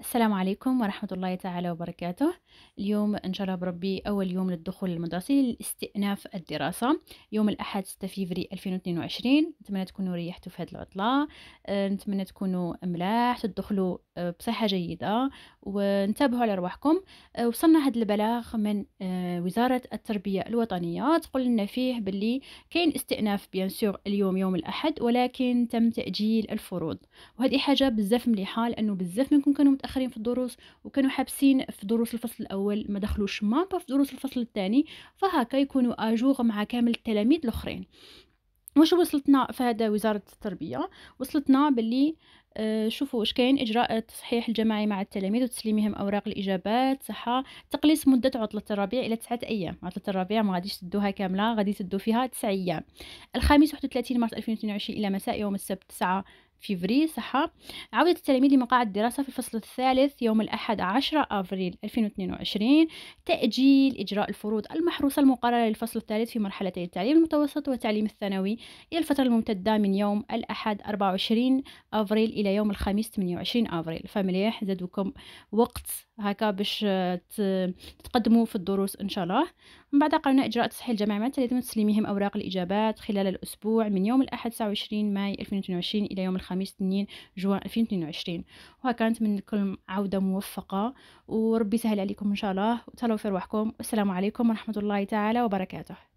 السلام عليكم ورحمة الله تعالى وبركاته اليوم إن شاء الله بربي أول يوم للدخول المدرسي لاستئناف الدراسة يوم الأحد 6 فيفري 2022 نتمنى تكونوا ريحتوا في هذه العطلة آه، نتمنى تكونوا ملاح تدخلوا آه، بصحة جيدة ونتابعوا على رواحكم آه، وصلنا هذا البلاغ من وزارة التربية الوطنية تقول لنا فيه باللي كاين استئناف بيان اليوم يوم الأحد ولكن تم تأجيل الفروض وهذه حاجة بزاف مليحة لأنه بزاف منكم كانوا متاخرين في الدروس وكانوا حابسين في دروس الفصل الاول ما دخلوش مابا في دروس الفصل الثاني فهكا يكونوا اجوغ مع كامل التلاميذ الاخرين واش وصلتنا في هذا وزاره التربيه وصلتنا باللي آه، شوفوا واش كاين اجراء التصحيح الجماعي مع التلاميذ وتسليمهم اوراق الاجابات صحه تقليص مده عطله الربيع الى 9 ايام عطله الربيع ما غاديش تدوها كامله غادي تدو فيها 9 ايام الخامس 31 مارس 2022 الى مساء يوم السبت 9 فيفري صحة عودة التلاميذ لمقاعد الدراسة في الفصل الثالث يوم الأحد 10 أفريل 2022 تأجيل إجراء الفروض المحروسة المقررة للفصل الثالث في مرحلتي التعليم المتوسط والتعليم الثانوي إلى الفترة الممتدة من يوم الأحد 24 أفريل إلى يوم الخميس 28 أفريل فمليح زادوكم وقت هكا باش تقدموا في الدروس إن شاء الله من بعد قررنا إجراء تصحيح جميع تلاميذ تسليمهم أوراق الإجابات خلال الأسبوع من يوم الأحد 29 ماي 2022 إلى يوم خميس تنين جوان 2022 وكانت كل عودة موفقة وربي سهل عليكم إن شاء الله وتهلاو في رواحكم والسلام عليكم ورحمة الله تعالى وبركاته